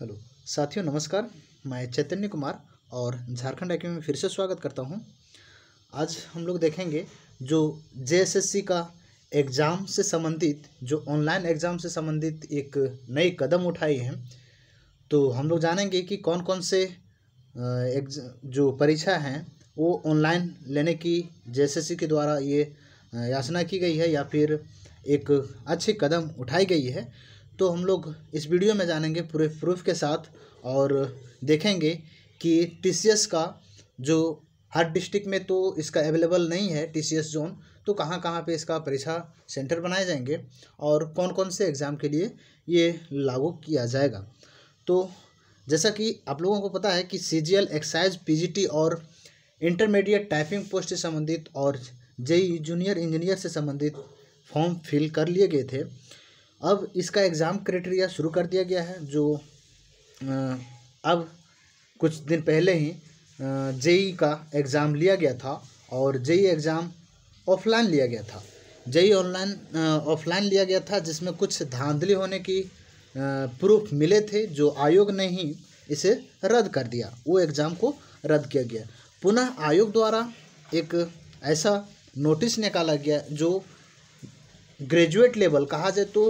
hello साथियों नमस्कार मैं चैतन्य कुमार और झारखंड एकेडमी में फिर से स्वागत करता हूं आज हम लोग देखेंगे जो जेएसएससी का एग्ज़ाम से संबंधित जो ऑनलाइन एग्ज़ाम से संबंधित एक नए कदम उठाए हैं तो हम लोग जानेंगे कि कौन कौन से एग जो परीक्षा हैं वो ऑनलाइन लेने की जेएसएससी के द्वारा ये याचना की गई है या फिर एक अच्छे कदम उठाई गई है तो हम लोग इस वीडियो में जानेंगे पूरे प्रूफ के साथ और देखेंगे कि टी का जो हर डिस्ट्रिक्ट में तो इसका अवेलेबल नहीं है टी जोन तो कहाँ कहाँ पे इसका परीक्षा सेंटर बनाए जाएंगे और कौन कौन से एग्ज़ाम के लिए ये लागू किया जाएगा तो जैसा कि आप लोगों को पता है कि C G L excise P और इंटरमीडिएट टाइपिंग पोस्ट से संबंधित और जेई जूनियर इंजीनियर से संबंधित फॉर्म फिल कर लिए गए थे अब इसका एग्ज़ाम क्राइटेरिया शुरू कर दिया गया है जो अब कुछ दिन पहले ही जेई का एग्ज़ाम लिया गया था और जेई एग्ज़ाम ऑफलाइन लिया गया था जेई ऑनलाइन ऑफलाइन लिया गया था जिसमें कुछ धांधली होने की प्रूफ मिले थे जो आयोग ने ही इसे रद्द कर दिया वो एग्ज़ाम को रद्द किया गया पुनः आयोग द्वारा एक ऐसा नोटिस निकाला गया जो ग्रेजुएट लेवल कहा जाए तो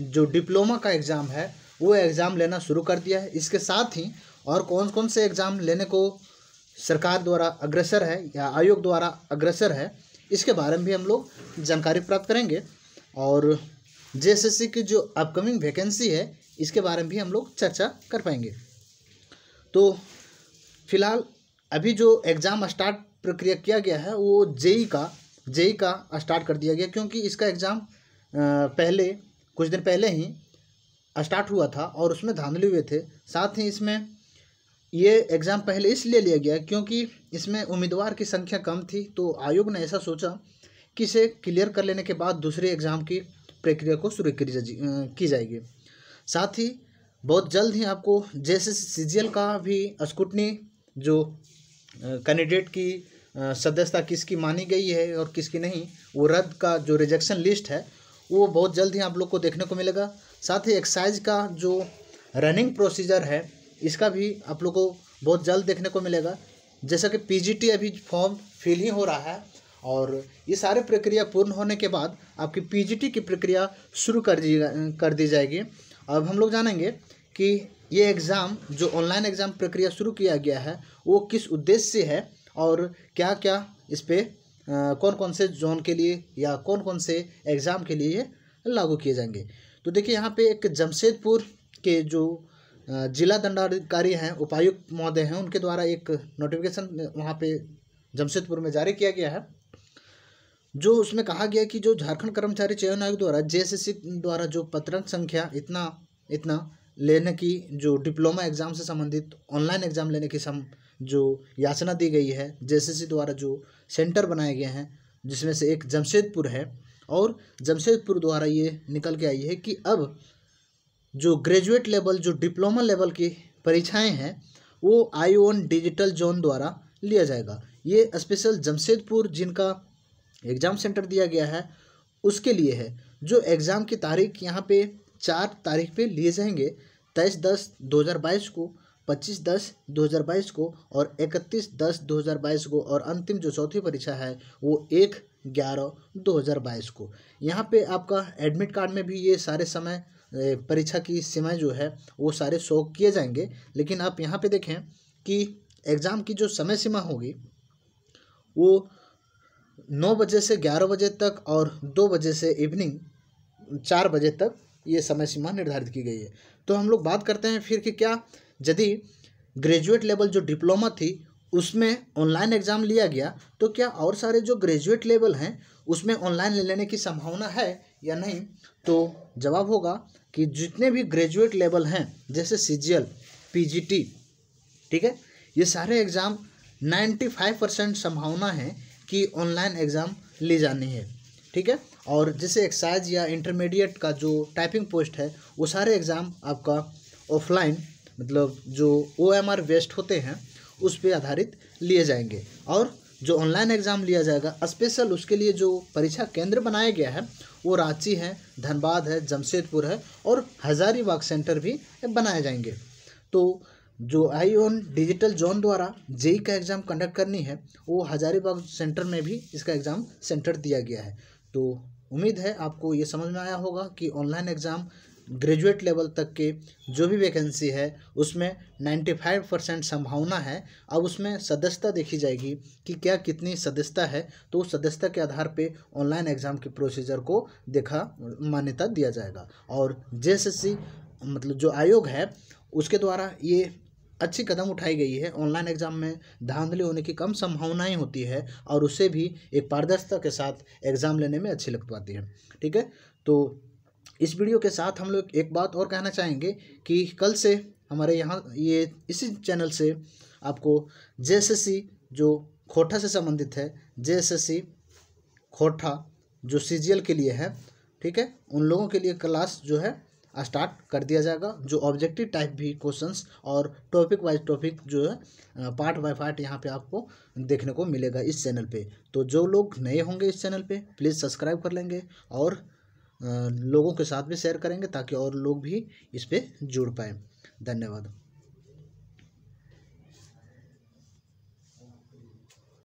जो डिप्लोमा का एग्ज़ाम है वो एग्ज़ाम लेना शुरू कर दिया है इसके साथ ही और कौन कौन से एग्ज़ाम लेने को सरकार द्वारा अग्रसर है या आयोग द्वारा अग्रसर है इसके बारे में भी हम लोग जानकारी प्राप्त करेंगे और जे की जो अपकमिंग वैकेंसी है इसके बारे में भी हम लोग चर्चा कर पाएंगे तो फिलहाल अभी जो एग्ज़ाम स्टार्ट प्रक्रिया किया गया है वो जेई e का जेई e का स्टार्ट कर दिया गया क्योंकि इसका एग्ज़ाम पहले कुछ दिन पहले ही स्टार्ट हुआ था और उसमें धांधली हुए थे साथ ही इसमें ये एग्ज़ाम पहले इसलिए लिया गया क्योंकि इसमें उम्मीदवार की संख्या कम थी तो आयोग ने ऐसा सोचा कि इसे क्लियर कर लेने के बाद दूसरे एग्ज़ाम की प्रक्रिया को शुरू करी जा की जाएगी साथ ही बहुत जल्द ही आपको जैसे सी का भी स्कूटनी जो कैंडिडेट की सदस्यता किसकी मानी गई है और किसकी नहीं वो रद्द का जो रिजेक्शन लिस्ट है वो बहुत जल्द ही आप लोग को देखने को मिलेगा साथ ही एक्सरसाइज का जो रनिंग प्रोसीजर है इसका भी आप लोग को बहुत जल्द देखने को मिलेगा जैसा कि पीजीटी अभी फॉर्म फिल ही हो रहा है और ये सारे प्रक्रिया पूर्ण होने के बाद आपकी पीजीटी की प्रक्रिया शुरू कर दी कर दी जाएगी अब हम लोग जानेंगे कि ये एग्ज़ाम जो ऑनलाइन एग्ज़ाम प्रक्रिया शुरू किया गया है वो किस उद्देश्य से है और क्या क्या इस पर कौन कौन से जोन के लिए या कौन कौन से एग्ज़ाम के लिए लागू किए जाएंगे तो देखिए यहाँ पे एक जमशेदपुर के जो जिला दंडाधिकारी हैं उपायुक्त महोदय हैं उनके द्वारा एक नोटिफिकेशन वहाँ पे जमशेदपुर में जारी किया गया है जो उसमें कहा गया कि जो झारखंड कर्मचारी चयन आयोग द्वारा जे द्वारा जो पत्रक संख्या इतना इतना लेने की जो डिप्लोमा एग्ज़ाम से संबंधित ऑनलाइन एग्ज़ाम लेने की सम जो याचना दी गई है जे द्वारा जो सेंटर बनाए गए हैं जिसमें से एक जमशेदपुर है और जमशेदपुर द्वारा ये निकल के आई है कि अब जो ग्रेजुएट लेवल जो डिप्लोमा लेवल की परीक्षाएं हैं वो आई ओन डिजिटल जोन द्वारा लिया जाएगा ये स्पेशल जमशेदपुर जिनका एग्ज़ाम सेंटर दिया गया है उसके लिए है जो एग्ज़ाम की तारीख यहाँ पे चार तारीख पे लिए जाएंगे तेईस दस दो हज़ार बाईस को 25 दस 2022 को और 31 दस 2022 को और अंतिम जो चौथी परीक्षा है वो एक ग्यारह 2022 को यहाँ पे आपका एडमिट कार्ड में भी ये सारे समय परीक्षा की समय जो है वो सारे शो किए जाएंगे लेकिन आप यहाँ पे देखें कि एग्ज़ाम की जो समय सीमा होगी वो नौ बजे से ग्यारह बजे तक और दो बजे से इवनिंग चार बजे तक ये समय सीमा निर्धारित की गई है तो हम लोग बात करते हैं फिर कि क्या यदि ग्रेजुएट लेवल जो डिप्लोमा थी उसमें ऑनलाइन एग्ज़ाम लिया गया तो क्या और सारे जो ग्रेजुएट लेवल हैं उसमें ऑनलाइन ले लेने की संभावना है या नहीं तो जवाब होगा कि जितने भी ग्रेजुएट लेवल हैं जैसे C G L P G T ठीक है ये सारे एग्ज़ाम नाइन्टी फाइव परसेंट संभावना है कि ऑनलाइन एग्ज़ाम ले जानी है ठीक है और जैसे एक्साइज या इंटरमीडिएट का जो टाइपिंग पोस्ट है वो सारे एग्ज़ाम आपका ऑफलाइन मतलब जो ओ एम आर वेस्ट होते हैं उस पर आधारित लिए जाएंगे और जो ऑनलाइन एग्ज़ाम लिया जाएगा स्पेशल उसके लिए जो परीक्षा केंद्र बनाया गया है वो रांची है धनबाद है जमशेदपुर है और हज़ारीबाग सेंटर भी बनाए जाएंगे तो जो आई ऑन डिजिटल जोन द्वारा जेई का एग्ज़ाम कंडक्ट करनी है वो हज़ारीबाग सेंटर में भी इसका एग्ज़ाम सेंटर दिया गया है तो उम्मीद है आपको ये समझ में आया होगा कि ऑनलाइन एग्ज़ाम ग्रेजुएट लेवल तक के जो भी वैकेंसी है उसमें 95 परसेंट संभावना है अब उसमें सदस्यता देखी जाएगी कि क्या कितनी सदस्यता है तो उस सदस्यता के आधार पे ऑनलाइन एग्ज़ाम के प्रोसीजर को देखा मान्यता दिया जाएगा और जे मतलब जो आयोग है उसके द्वारा ये अच्छी कदम उठाई गई है ऑनलाइन एग्जाम में धांधली होने की कम संभावनाएं होती है और उसे भी एक पारदर्शिता के साथ एग्ज़ाम लेने में अच्छी लग पाती है ठीक है तो इस वीडियो के साथ हम लोग एक बात और कहना चाहेंगे कि कल से हमारे यहाँ ये इसी चैनल से आपको जे जो खोटा से संबंधित है जे खोटा जो सी के लिए है ठीक है उन लोगों के लिए क्लास जो है स्टार्ट कर दिया जाएगा जो ऑब्जेक्टिव टाइप भी क्वेश्चंस और टॉपिक वाइज टॉपिक जो है पार्ट बाय पार्ट यहाँ पे आपको देखने को मिलेगा इस चैनल पे तो जो लोग नए होंगे इस चैनल पे प्लीज़ सब्सक्राइब कर लेंगे और लोगों के साथ भी शेयर करेंगे ताकि और लोग भी इस पर जुड़ पाए धन्यवाद